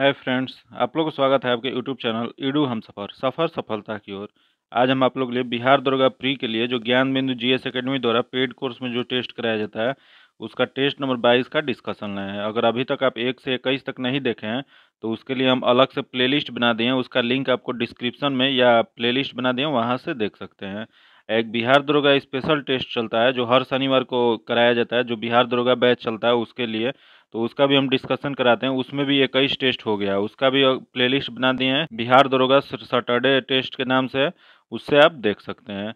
है फ्रेंड्स आप लोग को स्वागत है आपके यूट्यूब चैनल ईडू हम सफ़र सफ़र सफलता की ओर आज हम आप लोग लिए बिहार दुर्गा प्री के लिए जो Gyan Bindu G S academy द्वारा पेड कोर्स में जो टेस्ट कराया जाता है उसका टेस्ट नंबर बाईस का डिस्कशन हैं अगर अभी तक आप एक से इक्कीस तक नहीं देखे हैं तो उसके लिए हम अलग से प्ले बना दिए हैं उसका लिंक आपको डिस्क्रिप्शन में या प्ले बना दिए वहाँ से देख सकते हैं एक बिहार दुर्गा स्पेशल टेस्ट चलता है जो हर शनिवार को कराया जाता है जो बिहार दुर्गा बैच चलता है उसके लिए तो उसका भी हम डिस्कशन कराते हैं उसमें भी इक्कीस टेस्ट हो गया उसका भी प्लेलिस्ट बना दिए हैं बिहार दरोगा सैटरडे टेस्ट के नाम से उससे आप देख सकते हैं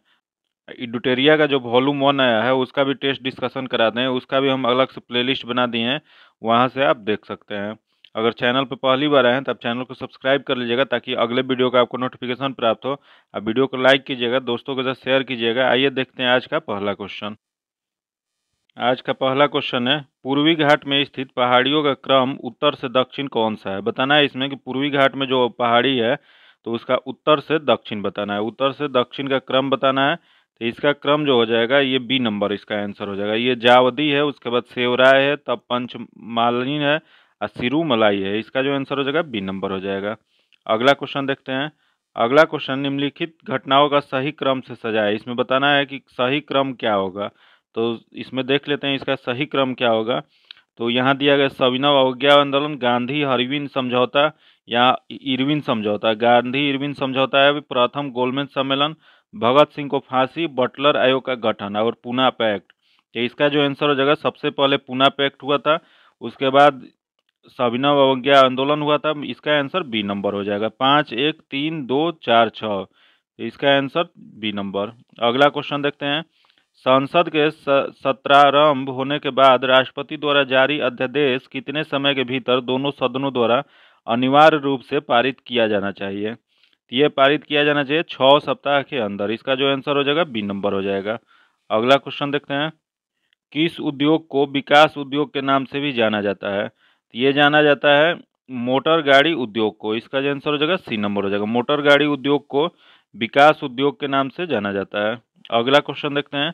इडुटेरिया का जो वॉल्यूम वन आया है उसका भी टेस्ट डिस्कशन कराते हैं उसका भी हम अलग से प्लेलिस्ट बना दिए हैं वहाँ से आप देख सकते हैं अगर चैनल पर पहली बार आए हैं तो आप चैनल को सब्सक्राइब कर लीजिएगा ताकि अगले वीडियो का आपको नोटिफिकेशन प्राप्त हो आप वीडियो को लाइक कीजिएगा दोस्तों के साथ शेयर कीजिएगा आइए देखते हैं आज का पहला क्वेश्चन आज का पहला क्वेश्चन है पूर्वी घाट में स्थित पहाड़ियों का क्रम उत्तर से दक्षिण कौन सा है बताना है इसमें कि पूर्वी घाट में जो पहाड़ी है तो उसका उत्तर से दक्षिण बताना है उत्तर से दक्षिण का क्रम बताना है तो इसका क्रम जो हो जाएगा ये बी नंबर इसका आंसर हो जाएगा ये जावदी है उसके बाद सेवराय है तब पंचमालिन है और सिरुमलाई है इसका जो आंसर हो जाएगा बी नंबर हो जाएगा अगला क्वेश्चन देखते हैं अगला क्वेश्चन निम्नलिखित घटनाओं का सही क्रम से सजाए इसमें बताना है कि सही क्रम क्या होगा तो इसमें देख लेते हैं इसका सही क्रम क्या होगा तो यहाँ दिया गया सविनव अवज्ञा आंदोलन गांधी हरविन समझौता या इरविन समझौता गांधी इरविन समझौता है प्रथम गोलमेन सम्मेलन भगत सिंह को फांसी बटलर आयोग का गठन और पूना पैक्ट तो इसका जो आंसर हो जाएगा सबसे पहले पूना पैक्ट हुआ था उसके बाद सविनव अवज्ञा आंदोलन हुआ था इसका आंसर बी नंबर हो जाएगा पाँच एक तीन दो चार छः तो इसका आंसर बी नंबर अगला क्वेश्चन देखते हैं संसद के सत्रारंभ होने के बाद राष्ट्रपति द्वारा जारी अध्यादेश कितने समय के भीतर दोनों सदनों द्वारा अनिवार्य रूप से पारित किया जाना चाहिए तो ये पारित किया जाना चाहिए छः सप्ताह के अंदर इसका जो आंसर हो जाएगा बी नंबर हो जाएगा अगला क्वेश्चन देखते हैं किस उद्योग को विकास उद्योग के नाम से भी जाना जाता है तो ये जाना जाता है मोटर गाड़ी उद्योग को इसका जो आंसर हो जाएगा सी नंबर हो जाएगा मोटर गाड़ी उद्योग को विकास उद्योग के नाम से जाना जाता है अगला क्वेश्चन देखते हैं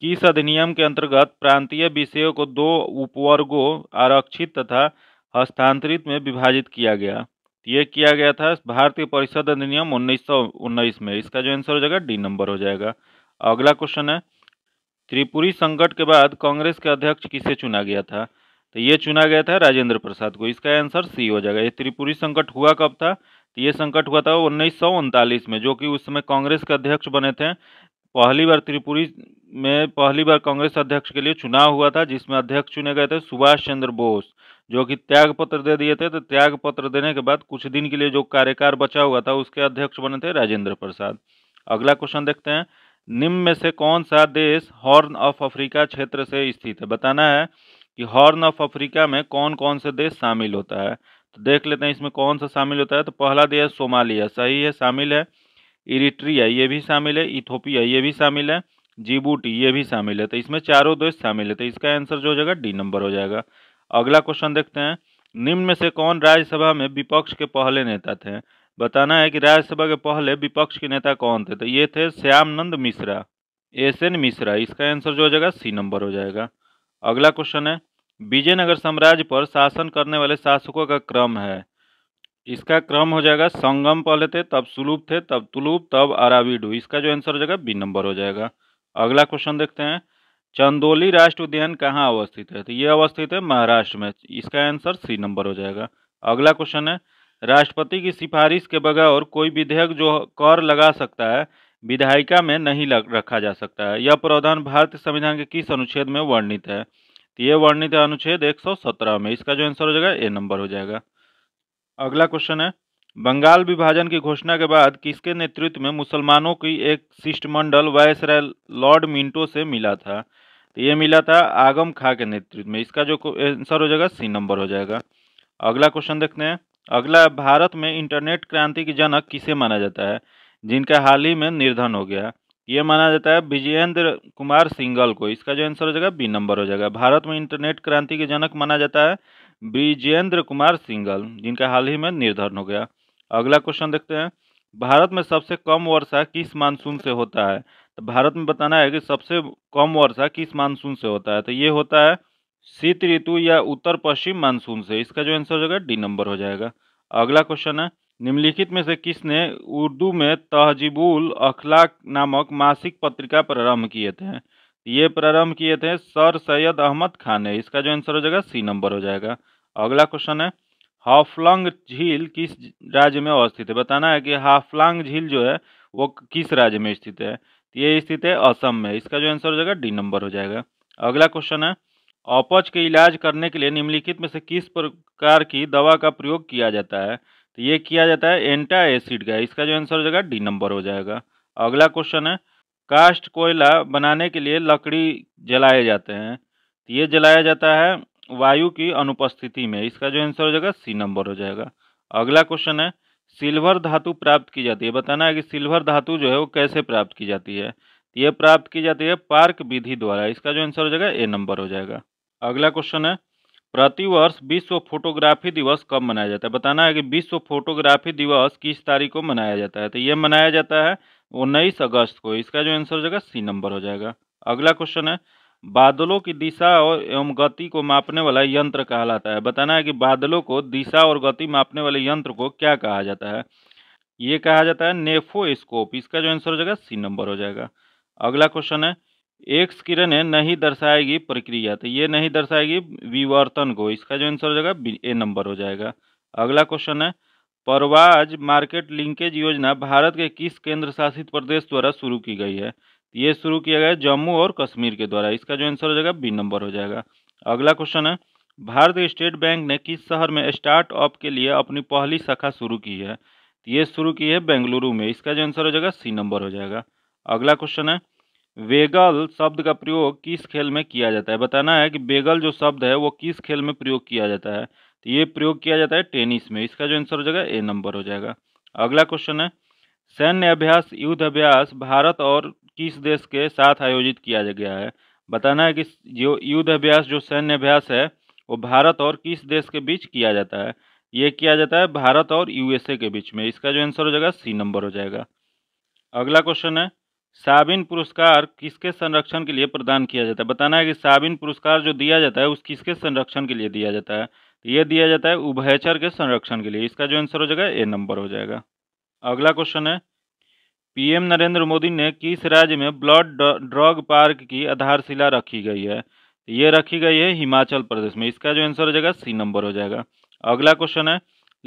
किस अधिनियम के अंतर्गत प्रांतीय विषयों को दो उपवर्गों आरक्षित तथा हस्तांतरित में विभाजित किया गया ये किया गया था भारतीय परिषद अधिनियम उन्नीस में इसका जो आंसर हो जाएगा डी नंबर हो जाएगा अगला क्वेश्चन है त्रिपुरी संकट के बाद कांग्रेस के अध्यक्ष किसे चुना गया था तो ये चुना गया था राजेंद्र प्रसाद को इसका आंसर सी हो जाएगा ये त्रिपुरी संकट हुआ कब था तो ये संकट हुआ था उन्नीस में जो कि उस समय कांग्रेस के अध्यक्ष बने थे पहली बार त्रिपुरी में पहली बार कांग्रेस अध्यक्ष के लिए चुनाव हुआ था जिसमें अध्यक्ष चुने गए थे सुभाष चंद्र बोस जो कि त्याग पत्र दे दिए थे तो त्याग पत्र देने के बाद कुछ दिन के लिए जो कार्यकार बचा हुआ था उसके अध्यक्ष बने थे राजेंद्र प्रसाद अगला क्वेश्चन देखते हैं निम्न में से कौन सा देश हॉर्न ऑफ अफ्रीका क्षेत्र से स्थित है बताना है कि हॉर्न ऑफ अफ्रीका में कौन कौन से देश शामिल होता है तो देख लेते हैं इसमें कौन सा शामिल होता है तो पहला देश सोमालिया सही है शामिल है इरिट्रिया ये भी शामिल है इथोपिया ये भी शामिल है जीबूटी ये भी शामिल है तो इसमें चारों देश शामिल है तो इसका आंसर जो हो जाएगा डी नंबर हो जाएगा अगला क्वेश्चन देखते हैं निम्न में से कौन राज्यसभा में विपक्ष के पहले नेता थे बताना है कि राज्यसभा के पहले विपक्ष के नेता कौन थे तो ये थे श्यामनंद मिश्रा एस एन मिश्रा इसका आंसर जो हो जाएगा सी नंबर हो जाएगा अगला क्वेश्चन है विजयनगर साम्राज्य पर शासन करने वाले शासकों का क्रम है इसका क्रम हो जाएगा संगम पहले थे तब सुलूप थे तब तुलूप तब अराविडू इसका जो आंसर हो जाएगा बी नंबर हो जाएगा अगला क्वेश्चन देखते हैं चंदोली राष्ट्र उद्यान कहाँ अवस्थित है तो ये अवस्थित है महाराष्ट्र में इसका आंसर सी नंबर हो जाएगा अगला क्वेश्चन है राष्ट्रपति की सिफारिश के बगैर कोई विधेयक जो कर लगा सकता है विधायिका में नहीं लग, रखा जा सकता है यह प्रावधान भारतीय संविधान के किस अनुच्छेद में वर्णित है तो ये वर्णित है अनुच्छेद एक में इसका जो आंसर हो जाएगा ए नंबर हो जाएगा अगला क्वेश्चन है बंगाल विभाजन की घोषणा के बाद किसके नेतृत्व में मुसलमानों की एक शिष्टमंडल वायसराय लॉर्ड मिंटो से मिला था तो ये मिला था आगम खा के नेतृत्व में इसका जो आंसर हो जाएगा सी नंबर हो जाएगा अगला क्वेश्चन देखते हैं अगला भारत में इंटरनेट क्रांति की जनक किसे माना जाता है जिनका हाल ही में निर्धन हो गया ये माना जाता है विजयेंद्र कुमार सिंगल को इसका जो आंसर हो जाएगा बी नंबर हो जाएगा भारत में इंटरनेट क्रांति के जनक माना जाता है ब्रिजेंद्र कुमार सिंगल जिनका हाल ही में निर्धन हो गया अगला क्वेश्चन देखते हैं भारत में सबसे कम वर्षा किस मानसून से होता है तो भारत में बताना है कि सबसे कम वर्षा किस मानसून से होता है तो ये होता है शीत ऋतु या उत्तर पश्चिम मानसून से इसका जो आंसर हो जाएगा डी नंबर हो जाएगा अगला क्वेश्चन है निम्नलिखित में से किसने उर्दू में तहजीबुल अखलाक नामक मासिक पत्रिका प्रारंभ किए थे तो ये प्रारंभ किए थे सर सैयद अहमद खान ने इसका जो आंसर हो जाएगा सी नंबर हो जाएगा अगला क्वेश्चन है हाफलांग झील किस राज्य में अवस्थित है बताना है कि हाफलांग झील जो है वो किस राज्य में स्थित है तो ये स्थित है असम में इसका जो आंसर हो जाएगा डी नंबर हो जाएगा अगला क्वेश्चन है अपच के इलाज करने के लिए निम्नलिखित में से किस प्रकार की दवा का प्रयोग किया जाता है तो ये किया जाता है एंटा एसिड का इसका जो आंसर हो जाएगा डी नंबर हो जाएगा अगला क्वेश्चन है कास्ट कोयला बनाने के लिए लकड़ी जलाए जाते हैं तो ये जलाया जाता है वायु की अनुपस्थिति में इसका जो आंसर हो जाएगा सी नंबर हो जाएगा अगला क्वेश्चन है सिल्वर धातु प्राप्त की जाती है बताना है कि सिल्वर धातु जो है वो कैसे प्राप्त की जाती है तो ये प्राप्त की जाती है पार्क विधि द्वारा इसका जो आंसर हो जाएगा ए नंबर हो जाएगा अगला क्वेश्चन है प्रतिवर्ष विश्व फोटोग्राफी दिवस कब मनाया जाता है बताना है कि विश्व फोटोग्राफी दिवस किस तारीख को मनाया जाता है तो ये मनाया जाता है उन्नीस अगस्त को इसका जो आंसर हो जाएगा सी नंबर हो जाएगा अगला क्वेश्चन है बादलों की दिशा और एवं गति को मापने वाला यंत्र कहलाता है बताना है कि बादलों को दिशा और गति मापने वाले यंत्र को क्या कहा जाता है ये कहा जाता है नेफोस्कोप इसका जो आंसर हो जाएगा सी नंबर हो जाएगा अगला क्वेश्चन है एक्स किरण नहीं दर्शाएगी प्रक्रिया तो ये नहीं दर्शाएगी विवर्तन को इसका जो आंसर हो जाएगा ए नंबर हो जाएगा अगला क्वेश्चन है परवाज मार्केट लिंकेज योजना भारत के किस केंद्र शासित प्रदेश द्वारा शुरू की गई है ये शुरू किया गया जम्मू और कश्मीर के द्वारा इसका जो आंसर हो जाएगा बी नंबर हो जाएगा अगला क्वेश्चन है भारत स्टेट बैंक ने किस शहर में स्टार्टअप के लिए अपनी पहली शाखा शुरू की है तो ये शुरू की है बेंगलुरु में इसका जो आंसर हो जाएगा सी नंबर हो जाएगा अगला क्वेश्चन है वेगल शब्द का प्रयोग किस खेल में किया जाता है बताना है कि बेगल जो शब्द है वो किस खेल में प्रयोग किया जाता है तो ये प्रयोग किया जाता है टेनिस में इसका जो आंसर हो जाएगा ए नंबर हो जाएगा अगला क्वेश्चन है सैन्य अभ्यास युद्ध अभ्यास भारत और किस देश के साथ आयोजित किया गया है बताना है कि जो युद्ध अभ्यास जो सैन्य अभ्यास है वो भारत और किस देश के बीच किया जाता है ये किया जाता है भारत और यूएसए के बीच में इसका जो आंसर हो जाएगा सी नंबर हो जाएगा अगला क्वेश्चन है साबिन पुरस्कार किसके संरक्षण के लिए प्रदान किया जाता है बताना है कि साबिन पुरस्कार जो दिया जाता है उस किसके संरक्षण के लिए दिया जाता है तो ये दिया जाता है उभयचर के संरक्षण के लिए इसका जो आंसर हो जाएगा ए नंबर हो जाएगा अगला क्वेश्चन है पीएम नरेंद्र मोदी ने किस राज्य में ब्लड ड्रग पार्क की आधारशिला रखी गई है तो ये रखी गई है हिमाचल प्रदेश में इसका जो आंसर हो जाएगा सी नंबर हो जाएगा अगला क्वेश्चन है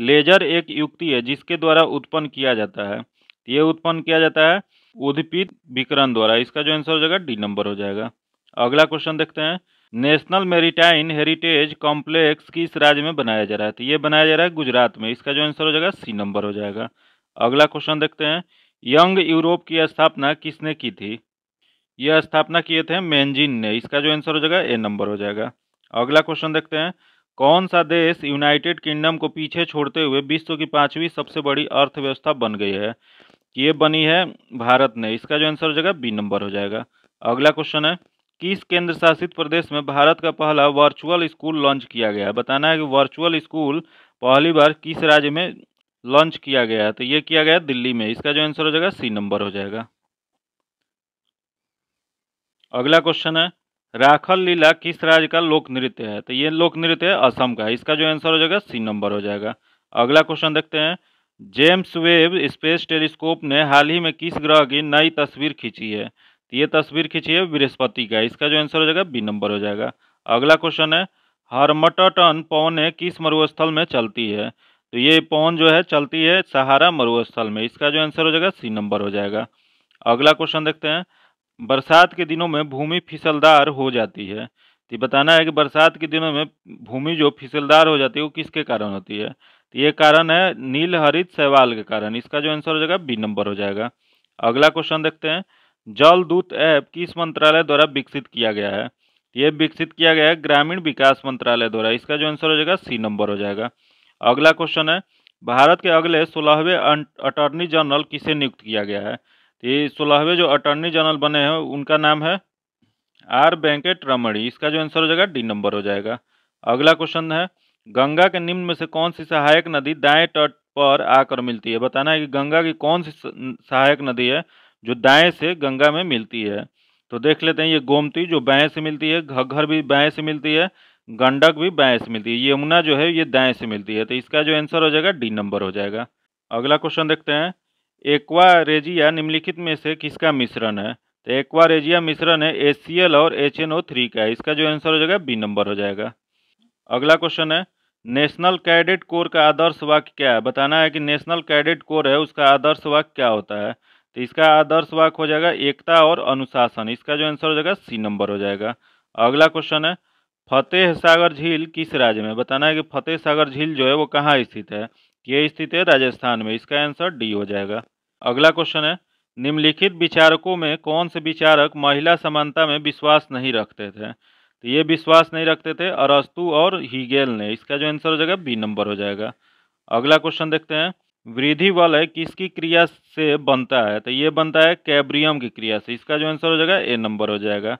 लेजर एक युक्ति है जिसके द्वारा उत्पन्न किया जाता है तो ये उत्पन्न किया जाता है उद्दीपित विकरण द्वारा इसका जो आंसर हो जाएगा डी नंबर हो जाएगा अगला क्वेश्चन देखते हैं नेशनल मेरीटाइन हेरिटेज कॉम्प्लेक्स किस राज्य में बनाया जा रहा है तो ये बनाया जा रहा है गुजरात में इसका जो आंसर हो जाएगा सी नंबर हो जाएगा अगला क्वेश्चन देखते हैं यंग यूरोप की स्थापना किसने की थी यह स्थापना किए थे मेनजिन ने इसका जो आंसर हो जाएगा ए नंबर हो जाएगा अगला क्वेश्चन देखते हैं कौन सा देश यूनाइटेड किंगडम को पीछे छोड़ते हुए विश्व की पांचवी सबसे बड़ी अर्थव्यवस्था बन गई है ये बनी है भारत ने इसका जो आंसर हो जाएगा बी नंबर हो जाएगा अगला क्वेश्चन है किस केंद्र शासित प्रदेश में भारत का पहला वर्चुअल स्कूल लॉन्च किया गया बताना है कि वर्चुअल स्कूल पहली बार किस राज्य में लॉन्च किया गया है तो ये किया गया दिल्ली में इसका जो आंसर हो जाएगा सी नंबर हो जाएगा अगला क्वेश्चन है राखल लीला किस राज्य का लोक नृत्य है तो ये लोक नृत्य है असम का इसका जो आंसर हो जाएगा सी नंबर हो जाएगा अगला क्वेश्चन देखते हैं जेम्स वेब स्पेस टेलीस्कोप ने हाल ही में किस ग्रह की नई तस्वीर खींची है तो ये तस्वीर खींची है बृहस्पति का इसका जो आंसर हो जाएगा बी नंबर हो जाएगा अगला क्वेश्चन है हरमटन पवन किस मरुस्थल में चलती है तो ये पौन जो है चलती है सहारा मरुस्थल में इसका जो आंसर हो जाएगा सी नंबर हो जाएगा अगला क्वेश्चन देखते हैं बरसात के दिनों में भूमि फिसलदार हो जाती है तो बताना है कि बरसात के दिनों में भूमि जो फिसलदार हो जाती है वो किसके कारण होती है तो ये कारण है नील हरित सहवाल के कारण इसका जो आंसर हो जाएगा बी नंबर हो जाएगा अगला क्वेश्चन देखते हैं जल दूत ऐप किस मंत्रालय द्वारा विकसित किया गया है ये विकसित किया गया है ग्रामीण विकास मंत्रालय द्वारा इसका जो आंसर हो जाएगा सी नंबर हो जाएगा अगला क्वेश्चन है भारत के अगले सोलहवें अं-, अटॉर्नी जनरल किसे नियुक्त किया गया है तो ये सोलहवें जो अटॉर्नी जनरल बने हैं उनका नाम है आर वेंकट रमणी इसका जो आंसर हो जाएगा डी नंबर हो जाएगा अगला क्वेश्चन है गंगा के निम्न में से कौन सी सहायक नदी दाएं तट पर आकर मिलती है बताना है कि गंगा की कौन सी सहायक नदी है जो दाएं से गंगा में मिलती है तो देख लेते हैं ये गोमती जो बाएं से मिलती है घग्घर भी बाएं से मिलती है गंडक भी बाएं से मिलती है यमुना जो है ये दाएं से मिलती है तो इसका जो आंसर हो जाएगा डी नंबर हो जाएगा अगला क्वेश्चन देखते हैं एक्वा रेजिया निम्नलिखित में से किसका मिश्रण है तो एक्वा रेजिया मिश्रण है एल और एच का इसका जो आंसर हो जाएगा बी नंबर हो जाएगा अगला क्वेश्चन है नेशनल कैडेट कोर का आदर्श वाक्य क्या है बताना है कि नेशनल कैडेट कोर है उसका आदर्श वाक्य क्या होता है तो इसका आदर्श वाक्य हो जाएगा एकता और अनुशासन इसका जो आंसर हो जाएगा सी नंबर हो जाएगा अगला क्वेश्चन है फतेह सागर झील किस राज्य में बताना है कि फतेह सागर झील जो है वो कहाँ स्थित है ये स्थित है राजस्थान में इसका आंसर डी हो जाएगा अगला क्वेश्चन है निम्नलिखित विचारकों में कौन से विचारक महिला समानता में विश्वास नहीं रखते थे तो ये विश्वास नहीं रखते थे अरस्तु और हीगेल ने इसका जो आंसर हो जाएगा बी नंबर हो जाएगा अगला क्वेश्चन देखते हैं वृद्धि वलय किसकी क्रिया से बनता है तो ये बनता है कैब्रियम की क्रिया से इसका जो आंसर हो जाएगा ए नंबर हो जाएगा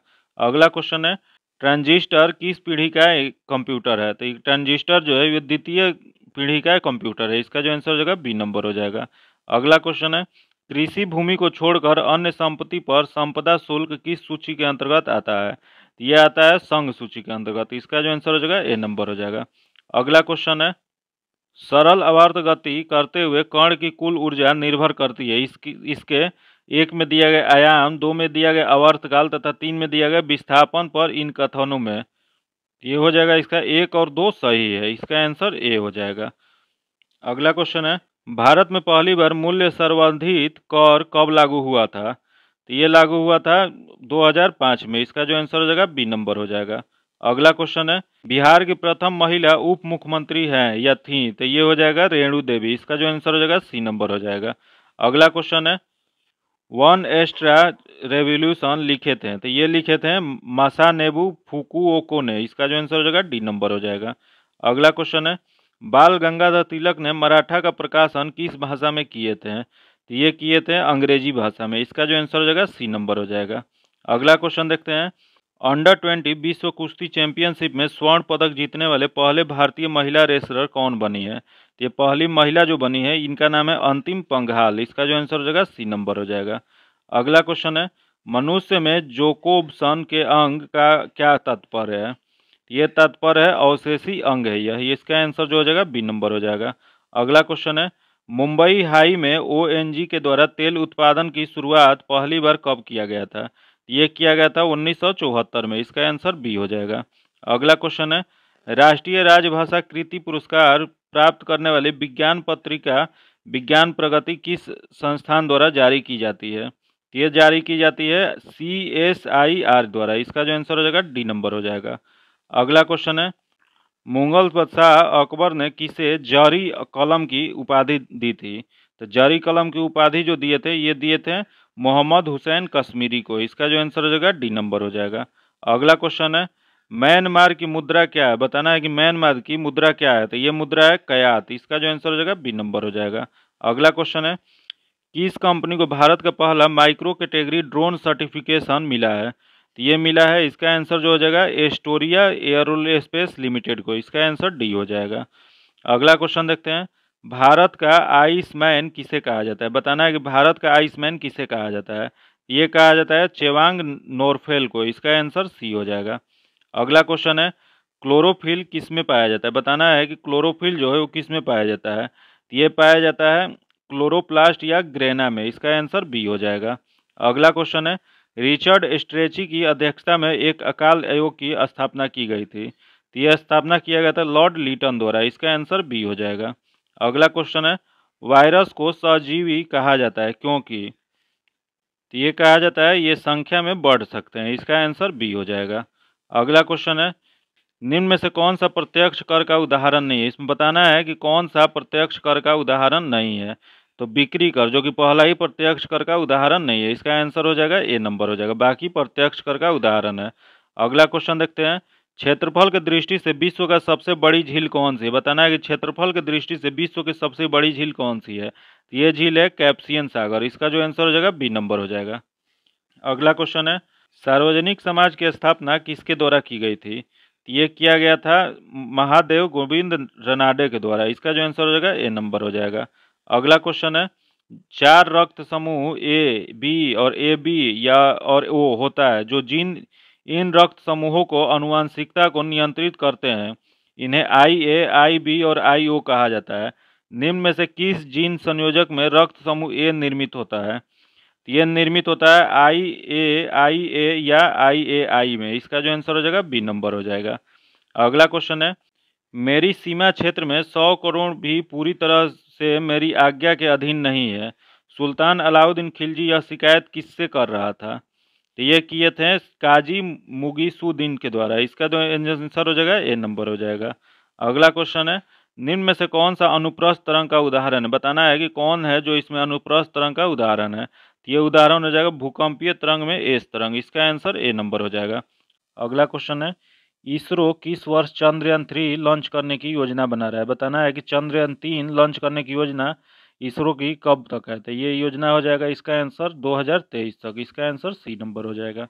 अगला क्वेश्चन है ट्रांजिस्टर किस पीढ़ी का कंप्यूटर है तो ट्रांजिस्टर जो है ये द्वितीय पीढ़ी का कंप्यूटर है इसका जो आंसर हो जाएगा बी नंबर हो जाएगा अगला क्वेश्चन है कृषि भूमि को छोड़कर अन्य संपत्ति पर संपदा शुल्क किस सूची के अंतर्गत आता है तो यह आता है संघ सूची के अंतर्गत इसका जो आंसर हो जाएगा ए नंबर हो जाएगा अगला क्वेश्चन है सरल अवार्थ गति करते हुए कण की कुल ऊर्जा निर्भर करती है इसकी इसके एक में दिया गया आयाम दो में दिया गया अवर्तकाल तथा तीन में दिया गया विस्थापन पर इन कथनों में ये हो जाएगा इसका एक और दो सही है इसका आंसर ए हो जाएगा अगला क्वेश्चन है भारत में पहली बार मूल्य सर्वाधित कर कब लागू हुआ था तो ये लागू हुआ था 2005 में इसका जो आंसर हो जाएगा बी नंबर हो जाएगा अगला क्वेश्चन है बिहार की प्रथम महिला उप मुख्यमंत्री है या थी तो ये हो जाएगा रेणु देवी इसका जो आंसर हो जाएगा सी नंबर हो जाएगा अगला क्वेश्चन है वन एस्ट्रा रेवोल्यूशन लिखे थे तो ये लिखे थे मासा नेबू फुकुओको ने इसका जो आंसर हो जाएगा डी नंबर हो जाएगा अगला क्वेश्चन है बाल गंगाधर तिलक ने मराठा का प्रकाशन किस भाषा में किए थे तो ये किए थे अंग्रेजी भाषा में इसका जो आंसर हो जाएगा सी नंबर हो जाएगा अगला क्वेश्चन देखते हैं अंडर ट्वेंटी विश्व कुश्ती चैंपियनशिप में स्वर्ण पदक जीतने वाले पहले भारतीय महिला रेसलर कौन बनी है तो ये पहली महिला जो बनी है इनका नाम है अंतिम पंघाल इसका जो आंसर हो जाएगा सी नंबर हो जाएगा अगला क्वेश्चन है मनुष्य में जोकोबसन के अंग का क्या तात्पर्य है तो ये तात्पर्य है अवशेषी अंग है यह इसका आंसर जो हो जाएगा बी नंबर हो जाएगा अगला क्वेश्चन है मुंबई हाई में ओ के द्वारा तेल उत्पादन की शुरुआत पहली बार कब किया गया था ये किया गया था उन्नीस में इसका आंसर बी हो जाएगा अगला क्वेश्चन है राष्ट्रीय राजभाषा कृति पुरस्कार प्राप्त करने वाली विज्ञान पत्रिका विज्ञान प्रगति किस संस्थान द्वारा जारी की जाती है तो ये जारी की जाती है सी एस आई आर द्वारा इसका जो आंसर हो जाएगा डी नंबर हो जाएगा अगला क्वेश्चन है मुगल बादशाह अकबर ने किसे जरी कलम की उपाधि दी थी तो जरी कलम की उपाधि जो दिए थे ये दिए थे मोहम्मद हुसैन कश्मीरी को इसका जो आंसर हो जाएगा डी नंबर हो जाएगा अगला क्वेश्चन है म्यांमार की मुद्रा क्या है बताना है कि म्यांमार की मुद्रा क्या है तो ये मुद्रा है कयात इसका जो आंसर हो जाएगा बी नंबर हो जाएगा अगला क्वेश्चन है किस कंपनी को भारत का पहला माइक्रो कैटेगरी ड्रोन सर्टिफिकेशन मिला है तो ये मिला है इसका आंसर जो हो जाएगा एस्टोरिया एयरोस्पेस लिमिटेड को इसका आंसर डी हो जाएगा अगला क्वेश्चन देखते हैं भारत का आइसमैन किसे कहा जाता है बताना है कि भारत का आइसमैन किसे कहा जाता है ये कहा जाता है चेवांग नोरफेल को इसका आंसर सी हो जाएगा अगला क्वेश्चन है क्लोरोफिल किस में पाया जाता है बताना है कि क्लोरोफिल जो है वो किस में पाया जाता है ये पाया जाता है क्लोरोप्लास्ट या ग्रेना में इसका आंसर बी हो जाएगा अगला क्वेश्चन है रिचर्ड स्ट्रेची की अध्यक्षता में एक अकाल आयोग की स्थापना की गई थी तो यह स्थापना किया गया था लॉर्ड लीटन द्वारा इसका आंसर बी हो जाएगा अगला क्वेश्चन है वायरस को सजीवी कहा जाता है क्योंकि तो ये कहा जाता है ये संख्या में बढ़ सकते हैं इसका आंसर बी हो जाएगा अगला क्वेश्चन है निम्न में से कौन सा प्रत्यक्ष कर का उदाहरण नहीं है इसमें बताना है कि कौन सा प्रत्यक्ष कर का उदाहरण नहीं है तो बिक्री कर जो कि पहला ही प्रत्यक्ष कर का उदाहरण नहीं है इसका आंसर हो जाएगा ए नंबर हो जाएगा बाकी प्रत्यक्ष कर का उदाहरण है अगला क्वेश्चन देखते हैं क्षेत्रफल के दृष्टि से विश्व का सबसे बड़ी झील कौन सी है बताना है कि क्षेत्रफल के दृष्टि से विश्व की सबसे बड़ी झील कौन सी है तो ये झील है कैप्सियन सागर इसका जो आंसर हो जाएगा बी नंबर हो जाएगा अगला क्वेश्चन है सार्वजनिक समाज की स्थापना किसके द्वारा की गई थी तो ये किया गया था महादेव गोविंद रनाडे के द्वारा इसका जो आंसर हो जाएगा ए नंबर हो जाएगा अगला क्वेश्चन है चार रक्त समूह ए बी और ए बी या और ओ होता है जो जीन इन रक्त समूहों को अनुवांशिकता को नियंत्रित करते हैं इन्हें आई ए आई बी और आई ओ कहा जाता है निम्न में से किस जीन संयोजक में रक्त समूह ए निर्मित होता है तो ये निर्मित होता है आई ए आई ए या आई ए आई में इसका जो आंसर हो जाएगा बी नंबर हो जाएगा अगला क्वेश्चन है मेरी सीमा क्षेत्र में सौ करोड़ भी पूरी तरह से मेरी आज्ञा के अधीन नहीं है सुल्तान अलाउद्दीन खिलजी यह शिकायत किससे कर रहा था तो ये किए थे काजी मुगीसुद्दीन के द्वारा इसका जो तो आंसर हो जाएगा ए नंबर हो जाएगा अगला क्वेश्चन है निम्न में से कौन सा अनुप्रस्थ तरंग का उदाहरण है बताना है कि कौन है जो इसमें अनुप्रस्थ तरंग का उदाहरण है तो ये उदाहरण हो जाएगा भूकंपीय तरंग में एस तरंग इसका आंसर ए नंबर हो जाएगा अगला क्वेश्चन है इसरो किस वर्ष चंद्रयान थ्री लॉन्च करने की योजना बना रहा है बताना है कि चंद्रयान तीन लॉन्च करने की योजना इसरो की कब तक है तो ये योजना हो जाएगा इसका आंसर 2023 तक इसका आंसर सी नंबर हो जाएगा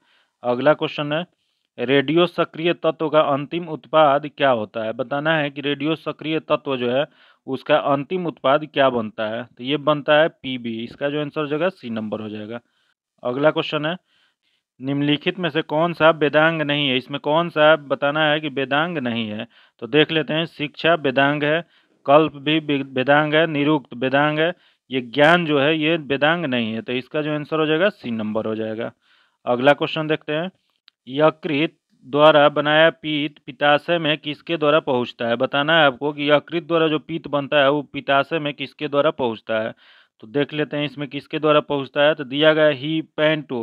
अगला क्वेश्चन है रेडियो सक्रिय तत्व का अंतिम उत्पाद क्या होता है बताना है कि रेडियो सक्रिय तत्व जो है उसका अंतिम उत्पाद क्या बनता है तो ये बनता है बी इसका जो आंसर हो जाएगा सी नंबर हो जाएगा अगला क्वेश्चन है निम्नलिखित में से कौन सा वेदांग नहीं है इसमें कौन सा बताना है कि वेदांग नहीं है तो देख लेते हैं शिक्षा वेदांग है कल्प भी वेदांग है निरुक्त वेदांग है ये ज्ञान जो है ये वेदांग नहीं है तो इसका जो आंसर हो जाएगा सी नंबर हो जाएगा अगला क्वेश्चन देखते हैं यकृत द्वारा बनाया पीत पिताशय में किसके द्वारा पहुंचता है बताना है आपको कि यकृत द्वारा जो पीत बनता है वो पिताशय में किसके द्वारा पहुंचता है तो देख लेते हैं इसमें किसके द्वारा पहुंचता है तो दिया गया ही पैंटो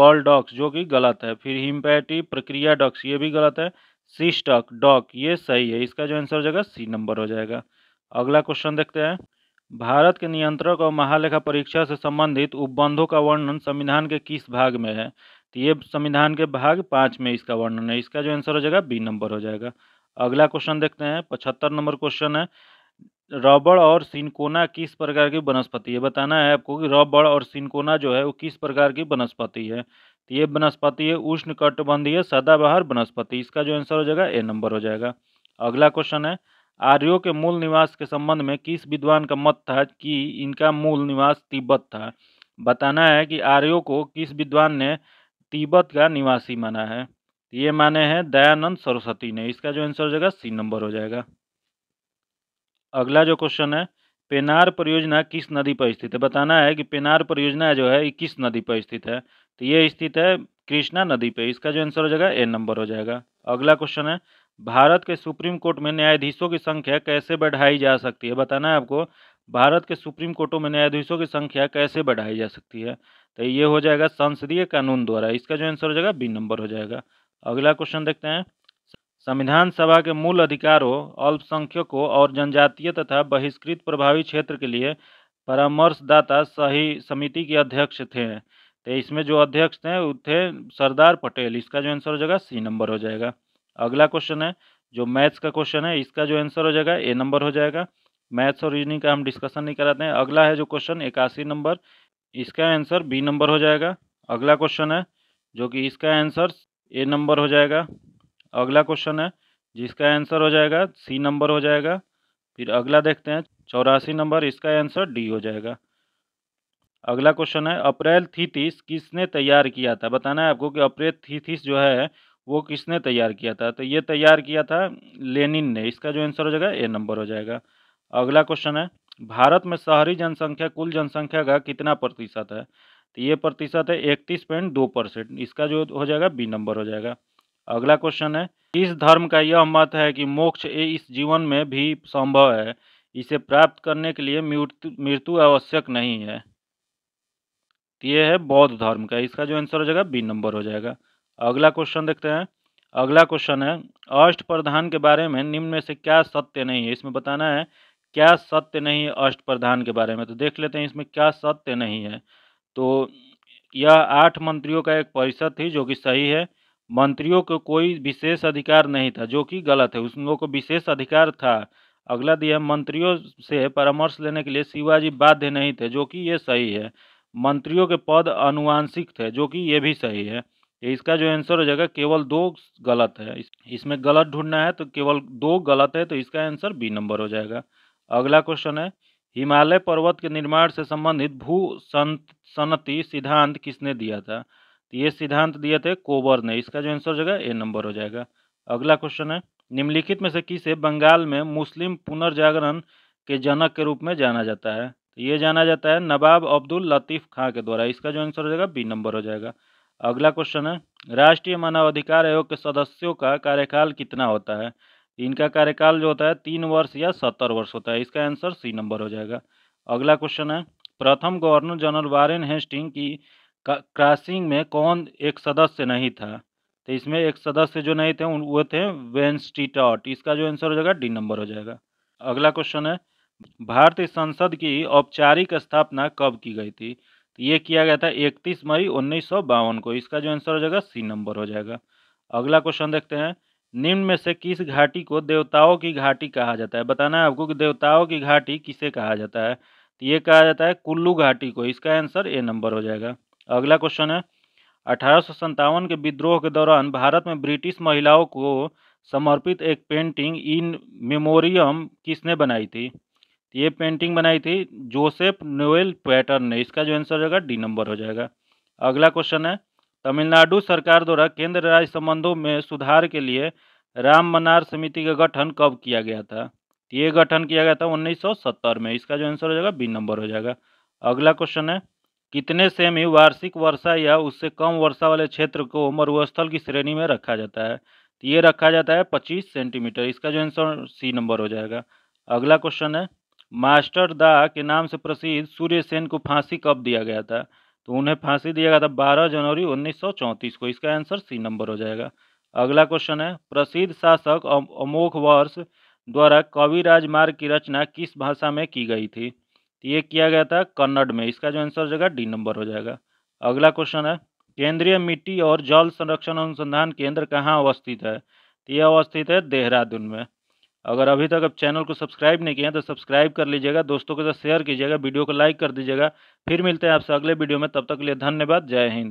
गॉल डॉक्स जो कि गलत है फिर हिमपैटी प्रक्रिया डॉक्स ये भी गलत है सी स्टॉक डॉक ये सही है इसका जो आंसर हो जाएगा सी नंबर हो जाएगा अगला क्वेश्चन देखते हैं भारत के नियंत्रक और महालेखा परीक्षा से संबंधित उपबंधों का वर्णन संविधान के किस भाग में है तो ये संविधान के भाग पाँच में इसका वर्णन है इसका जो आंसर हो जाएगा बी नंबर हो जाएगा अगला क्वेश्चन देखते हैं पचहत्तर नंबर क्वेश्चन है रबड़ और सिनकोना किस प्रकार की वनस्पति है बताना है आपको कि रबड़ और सिनकोना जो है वो किस प्रकार की वनस्पति है तो ये वनस्पति है उष्ण कटबंधीय सदाबहार वनस्पति इसका जो आंसर हो जाएगा ए नंबर हो जाएगा अगला क्वेश्चन है आर्यो के मूल निवास के संबंध में किस विद्वान का मत था कि इनका मूल निवास तिब्बत था बताना है कि आर्यो को किस विद्वान ने तिब्बत का निवासी माना है ये माने हैं दयानंद सरस्वती ने इसका जो आंसर हो जाएगा सी नंबर हो जाएगा अगला जो क्वेश्चन है पेनार परियोजना किस नदी पर स्थित है बताना है कि पेनार परियोजना जो है ये किस नदी पर स्थित है तो ये स्थित है कृष्णा नदी पे इसका जो आंसर हो जाएगा ए नंबर हो जाएगा अगला क्वेश्चन है भारत के सुप्रीम कोर्ट में न्यायाधीशों की संख्या कैसे बढ़ाई जा सकती है बताना है आपको भारत के सुप्रीम कोर्टों में न्यायाधीशों की संख्या कैसे बढ़ाई जा सकती है तो ये हो जाएगा संसदीय कानून द्वारा इसका जो आंसर हो जाएगा बी नंबर हो जाएगा अगला क्वेश्चन देखते हैं संविधान सभा के मूल अधिकारों अल्पसंख्यकों और जनजातीय तथा बहिष्कृत प्रभावी क्षेत्र के लिए परामर्शदाता सही समिति के अध्यक्ष थे तो इसमें जो अध्यक्ष थे वो थे सरदार पटेल इसका जो आंसर हो जाएगा सी नंबर हो जाएगा अगला क्वेश्चन है जो मैथ्स का क्वेश्चन है इसका जो आंसर हो जाएगा ए नंबर हो जाएगा मैथ्स और रीजनिंग का हम डिस्कशन नहीं कराते हैं अगला है जो क्वेश्चन इक्यासी नंबर इसका आंसर बी नंबर हो जाएगा अगला क्वेश्चन है जो कि इसका आंसर ए नंबर हो जाएगा अगला क्वेश्चन है जिसका आंसर हो जाएगा सी नंबर हो जाएगा फिर अगला देखते हैं चौरासी नंबर इसका आंसर डी हो जाएगा अगला क्वेश्चन है अप्रैल थीथिस किसने तैयार किया था बताना है आपको कि अप्रैल थीथिस जो है वो किसने तैयार किया था तो ये तैयार किया था लेनिन ने इसका जो आंसर हो जाएगा ए नंबर हो जाएगा अगला क्वेश्चन है भारत में शहरी जनसंख्या कुल जनसंख्या का कितना प्रतिशत है तो ये प्रतिशत है इकतीस पॉइंट दो परसेंट इसका जो हो जाएगा बी नंबर हो जाएगा अगला क्वेश्चन है इस धर्म का यह मत है कि मोक्ष इस जीवन में भी संभव है इसे प्राप्त करने के लिए मृत्यु मृत्यु आवश्यक नहीं है ये है बौद्ध धर्म का इसका जो आंसर हो जाएगा बी नंबर हो जाएगा अगला क्वेश्चन देखते हैं अगला क्वेश्चन है अष्ट प्रधान के बारे में निम्न में से क्या सत्य नहीं है इसमें बताना है क्या सत्य नहीं है अष्ट प्रधान के बारे में तो देख लेते हैं इसमें क्या सत्य नहीं है तो यह आठ मंत्रियों का एक परिषद थी जो कि सही है मंत्रियों को कोई विशेष अधिकार नहीं था जो कि गलत है उस लोगों को विशेष अधिकार था अगला दिया मंत्रियों से परामर्श लेने के लिए शिवाजी बाध्य नहीं थे जो कि ये सही है मंत्रियों के पद अनुवांशिक थे जो कि ये भी सही है इसका जो आंसर हो जाएगा केवल दो गलत है इसमें गलत ढूंढना है तो केवल दो गलत है तो इसका आंसर बी नंबर हो जाएगा अगला क्वेश्चन है हिमालय पर्वत के निर्माण से संबंधित भू सनति सिद्धांत किसने दिया था तो ये सिद्धांत दिए थे कोबर ने इसका जो आंसर हो जाएगा ए नंबर हो जाएगा अगला क्वेश्चन है निम्नलिखित में से किसे बंगाल में मुस्लिम पुनर्जागरण के जनक के रूप में जाना जाता है ये जाना जाता है नवाब अब्दुल लतीफ़ खां के द्वारा इसका जो आंसर हो जाएगा बी नंबर हो जाएगा अगला क्वेश्चन है राष्ट्रीय मानवाधिकार आयोग के सदस्यों का कार्यकाल कितना होता है इनका कार्यकाल जो होता है तीन वर्ष या सत्तर वर्ष होता है इसका आंसर सी नंबर हो जाएगा अगला क्वेश्चन है प्रथम गवर्नर जनरल वारेन हेस्टिंग की क्रॉसिंग में कौन एक सदस्य नहीं था तो इसमें एक सदस्य जो नहीं थे वो थे वेन्स्टिटॉट इसका जो आंसर हो जाएगा डी नंबर हो जाएगा अगला क्वेश्चन है भारतीय संसद की औपचारिक स्थापना कब की गई थी तो ये किया गया था 31 मई उन्नीस को इसका जो आंसर हो जाएगा सी नंबर हो जाएगा अगला क्वेश्चन देखते हैं निम्न में से किस घाटी को देवताओं की घाटी कहा जाता है बताना है आपको कि देवताओं की घाटी किसे कहा जाता है तो ये कहा जाता है कुल्लू घाटी को इसका आंसर ए नंबर हो जाएगा अगला क्वेश्चन है अठारह के विद्रोह के दौरान भारत में ब्रिटिश महिलाओं को समर्पित एक पेंटिंग इन मेमोरियम किसने बनाई थी ये पेंटिंग बनाई थी जोसेफ नोएल पैटर्न ने इसका जो आंसर होगा डी नंबर हो जाएगा अगला क्वेश्चन है तमिलनाडु सरकार द्वारा केंद्र राज्य संबंधों में सुधार के लिए राम मनार समिति का गठन कब किया गया था ये गठन किया गया था 1970 में इसका जो आंसर हो जाएगा बी नंबर हो जाएगा अगला क्वेश्चन है कितने सेमी वार्षिक वर्षा या उससे कम वर्षा वाले क्षेत्र को मरुस्थल की श्रेणी में रखा जाता है तो ये रखा जाता है 25 सेंटीमीटर इसका जो आंसर सी नंबर हो जाएगा अगला क्वेश्चन है मास्टर दा के नाम से प्रसिद्ध सूर्य सेन को फांसी कब दिया गया था तो उन्हें फांसी दिया गया था बारह जनवरी उन्नीस को इसका आंसर सी नंबर हो जाएगा अगला क्वेश्चन है प्रसिद्ध शासक अमोघ वर्ष द्वारा कवि राजमार्ग की रचना किस भाषा में की गई थी तो ये किया गया था कन्नड़ में इसका जो आंसर हो जाएगा डी नंबर हो जाएगा अगला क्वेश्चन है केंद्रीय मिट्टी और जल संरक्षण अनुसंधान केंद्र कहाँ अवस्थित है तो यह अवस्थित है देहरादून में अगर अभी तक आप चैनल को सब्सक्राइब नहीं किया है तो सब्सक्राइब कर लीजिएगा दोस्तों के साथ शेयर कीजिएगा वीडियो को लाइक कर दीजिएगा फिर मिलते हैं आपसे अगले वीडियो में तब तक के लिए धन्यवाद जय हिंद